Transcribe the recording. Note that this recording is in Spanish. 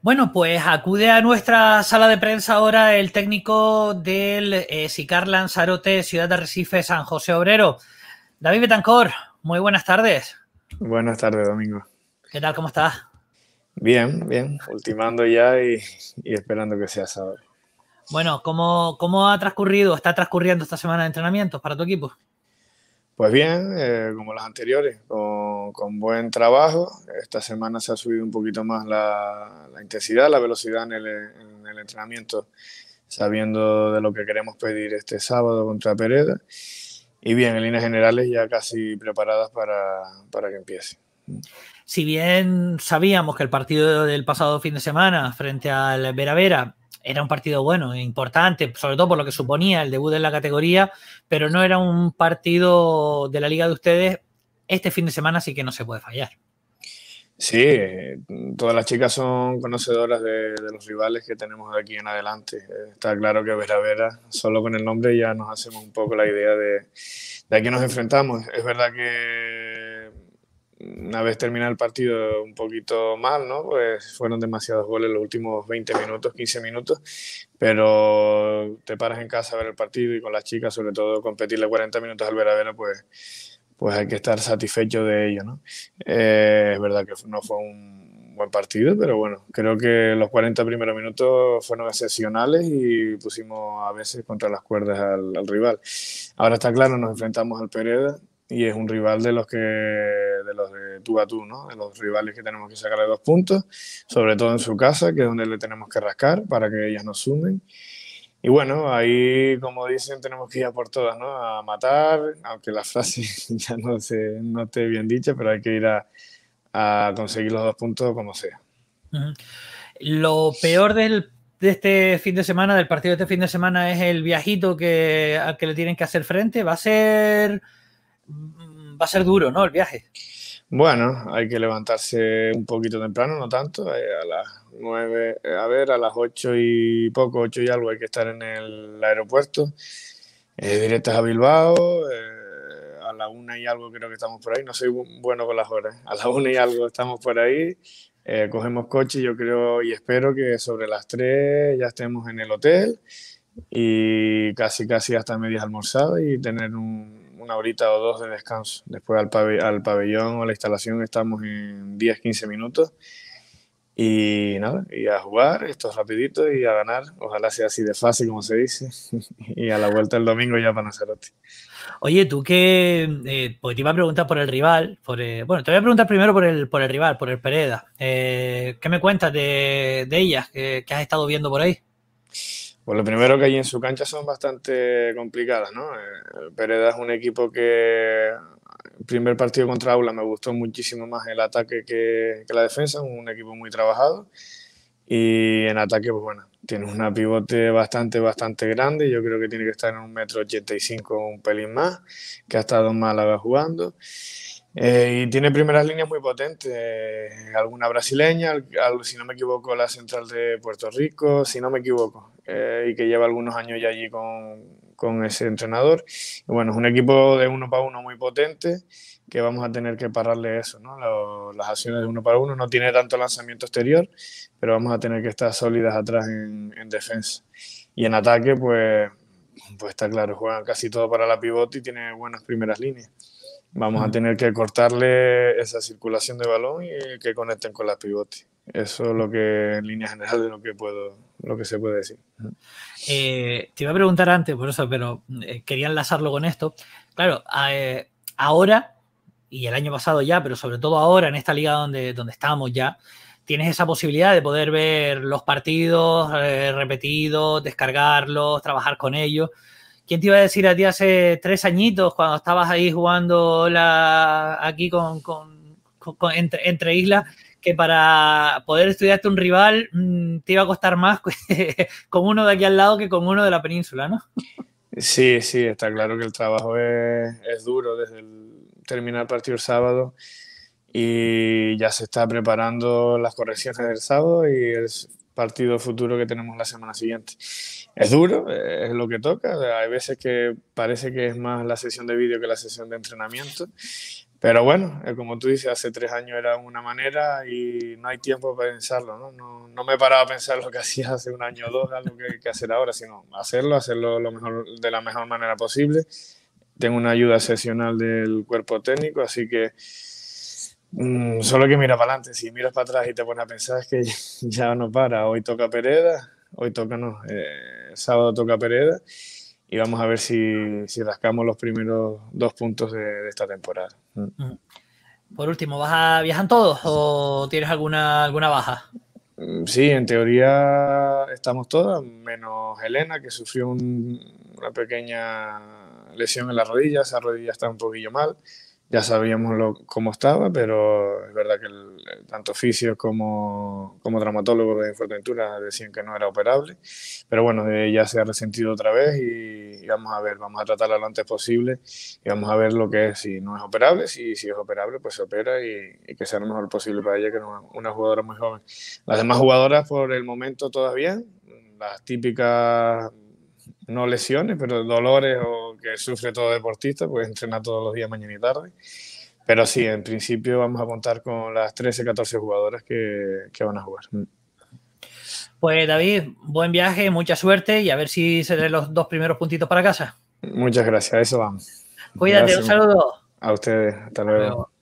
Bueno, pues acude a nuestra sala de prensa ahora el técnico del eh, SICAR Lanzarote, Ciudad de Recife, San José Obrero. David Betancor, muy buenas tardes. Buenas tardes, Domingo. ¿Qué tal? ¿Cómo estás? Bien, bien. Ultimando ya y, esperando que sea sábado. Bueno, ¿cómo, ha transcurrido, está transcurriendo esta semana de entrenamientos para tu equipo? Pues bien, eh, como las anteriores, con, buen trabajo. Esta semana se ha subido un poquito más la, intensidad, la velocidad en el, entrenamiento, sabiendo de lo que queremos pedir este sábado contra Pereda. Y bien, en líneas generales ya casi preparadas para, que empiece. Si bien sabíamos que el partido del pasado fin de semana frente al Vera Vera era un partido bueno, importante, sobre todo por lo que suponía el debut en la categoría, pero no era un partido de la liga de ustedes este fin de semana sí que no se puede fallar. Sí, todas las chicas son conocedoras de, los rivales que tenemos de aquí en adelante. Está claro que Vera Vera, solo con el nombre ya nos hacemos un poco la idea de, de a qué nos enfrentamos. Es verdad que una vez terminado el partido un poquito mal, ¿no? Pues fueron demasiados goles los últimos 20 minutos, 15 minutos, pero te paras en casa a ver el partido y con las chicas, sobre todo competirle 40 minutos al Vera Vera, pues pues hay que estar satisfecho de ello. ¿no? Eh, es verdad que no fue un buen partido, pero bueno, creo que los 40 primeros minutos fueron excepcionales y pusimos a veces contra las cuerdas al, rival. Ahora está claro, nos enfrentamos al Pereda y es un rival de los que de los de tú a tú, ¿no? De los rivales que tenemos que sacarle dos puntos, sobre todo en su casa, que es donde le tenemos que rascar para que ellas nos sumen. Y bueno, ahí, como dicen, tenemos que ir a por todas, ¿no? A matar, aunque la frase ya no, se, no esté bien dicha, pero hay que ir a, conseguir los dos puntos como sea. Lo peor del, de este fin de semana, del partido de este fin de semana, es el viajito que, al que le tienen que hacer frente. Va a ser, mm, va a ser duro, ¿no? El viaje. Bueno, hay que levantarse un poquito temprano, no tanto, eh, a las nueve, eh, a ver, a las ocho y poco, ocho y algo hay que estar en el aeropuerto, eh, directas a Bilbao, eh, a la una y algo creo que estamos por ahí, no soy bueno con las horas, a la una y algo estamos por ahí, cogemos coche, yo creo y espero que sobre las tres ya estemos en el hotel y casi casi hasta medias almorzadas y tener un, una horita o dos de descanso. Después al, pabellón, al pabellón o a la instalación estamos en 10, 15 minutos. Y nada, y a jugar, esto es rapidito y a ganar. Ojalá sea así de fácil, como se dice. y a la vuelta el domingo ya para hacerlo. Oye, tú que pues te iba a preguntar por el rival, por, eh, bueno, te voy a preguntar primero por el, por el rival, por el Pereda. Eh, ¿Qué me cuentas de, de ellas que, que, has estado viendo por ahí? Pues lo primero que hay en su cancha son bastante complicadas, ¿no? Eh, el Pereda es un equipo que el primer partido contra Aula me gustó muchísimo más el ataque que, la defensa, un equipo muy trabajado. Y en ataque, pues bueno, tiene una pivote bastante, bastante grande. Yo creo que tiene que estar en un metro ochenta y cinco, un pelín más, que ha estado la vez jugando. Eh, y tiene primeras líneas muy potentes, eh, alguna brasileña, si no me equivoco la central de Puerto Rico, si no me equivoco. Eh, y que lleva algunos años ya allí con, ese entrenador. bueno, es un equipo de uno para uno muy potente que vamos a tener que pararle eso, ¿no? las acciones de uno para uno. No tiene tanto lanzamiento exterior, pero vamos a tener que estar sólidas atrás en, defensa. Y en ataque, pues, pues está claro, juega casi todo para la pivote y tiene buenas primeras líneas. Vamos a tener que cortarle esa circulación de balón y que conecten con las pivotes. Eso es lo que, en línea general, de lo que puedo, lo que se puede decir. Eh, te iba a preguntar antes, por eso, pero eh, quería enlazarlo con esto. Claro, eh, ahora y el año pasado ya, pero sobre todo ahora en esta liga donde, donde estamos ya, tienes esa posibilidad de poder ver los partidos repetidos, descargarlos, trabajar con ellos. ¿Quién te iba a decir a ti hace tres añitos cuando estabas ahí jugando la, aquí con, entre islas? que para poder estudiarte un rival mm, te iba a costar más con uno de aquí al lado que con uno de la península, ¿no? Sí, sí, está claro que el trabajo es, duro desde el terminar el partido el sábado y ya se está preparando las correcciones del sábado y el partido futuro que tenemos la semana siguiente. Es duro, es lo que toca. Hay veces que parece que es más la sesión de vídeo que la sesión de entrenamiento, pero bueno, eh, como tú dices, hace tres años era una manera y no hay tiempo para pensarlo, ¿no? No, no me paraba a pensar lo que hacía hace un año o dos, algo que hay que hacer ahora, sino hacerlo, hacerlo lo mejor, de la mejor manera posible. Tengo una ayuda excepcional del cuerpo técnico, así que mm, solo que mira para adelante. Si miras para atrás y te pones a pensar, es que ya no para. Hoy toca Pereda, hoy toca, no, eh, sábado toca Pereda y vamos a ver si, rascamos los primeros dos puntos de, esta temporada. Mm. Por último, ¿viajan todos o tienes alguna, alguna baja? Mm, sí, en teoría estamos todas, menos Elena, que sufrió una pequeña lesión en la rodilla, esa rodilla está un poquillo mal ya sabíamos cómo estaba, pero es verdad que tanto oficios como, como de Fuerteventura decían que no era operable. Pero bueno, ella eh, se ha resentido otra vez y, vamos a ver, vamos a tratarla lo antes posible y vamos a ver lo que es, si no es operable, si, es operable, pues se opera y, que sea lo mejor posible para ella, que es una, jugadora muy joven. Las demás jugadoras por el momento todavía, las típicas, no lesiones, pero dolores o que sufre todo deportista, pues entrenar todos los días, mañana y tarde. Pero sí, en principio vamos a contar con las 13, 14 jugadoras que, van a jugar. Mm. Pues David, buen viaje, mucha suerte y a ver si se den los dos primeros puntitos para casa. Muchas gracias, eso vamos. Cuídate, un saludo. A ustedes, Hasta luego.